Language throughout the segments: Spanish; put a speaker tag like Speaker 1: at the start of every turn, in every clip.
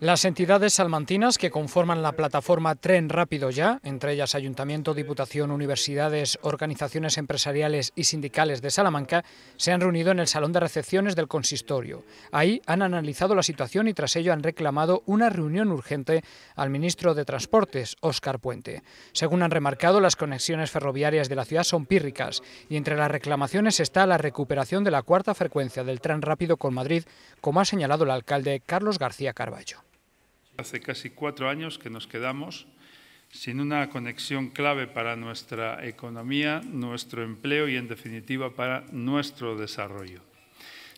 Speaker 1: Las entidades salmantinas que conforman la plataforma Tren Rápido Ya, entre ellas Ayuntamiento, Diputación, Universidades, organizaciones empresariales y sindicales de Salamanca, se han reunido en el Salón de Recepciones del Consistorio. Ahí han analizado la situación y tras ello han reclamado una reunión urgente al ministro de Transportes, Óscar Puente. Según han remarcado, las conexiones ferroviarias de la ciudad son pírricas y entre las reclamaciones está la recuperación de la cuarta frecuencia del tren rápido con Madrid, como ha señalado el alcalde Carlos García Carballo.
Speaker 2: Hace casi cuatro años que nos quedamos sin una conexión clave para nuestra economía, nuestro empleo y, en definitiva, para nuestro desarrollo.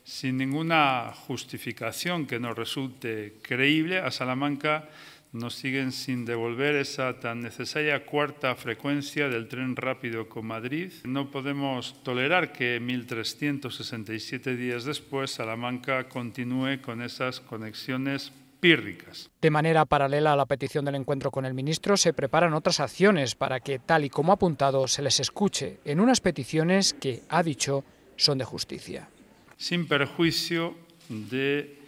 Speaker 2: Sin ninguna justificación que nos resulte creíble, a Salamanca nos siguen sin devolver esa tan necesaria cuarta frecuencia del tren rápido con Madrid. No podemos tolerar que 1.367 días después Salamanca continúe con esas conexiones
Speaker 1: de manera paralela a la petición del encuentro con el ministro, se preparan otras acciones para que, tal y como apuntado, se les escuche en unas peticiones que, ha dicho, son de justicia.
Speaker 2: Sin perjuicio de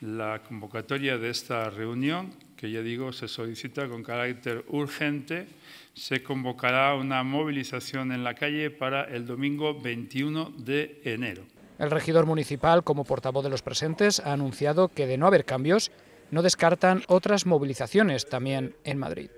Speaker 2: la convocatoria de esta reunión, que ya digo se solicita con carácter urgente, se convocará una movilización en la calle para el domingo 21 de enero.
Speaker 1: El regidor municipal, como portavoz de los presentes, ha anunciado que de no haber cambios, no descartan otras movilizaciones también en Madrid.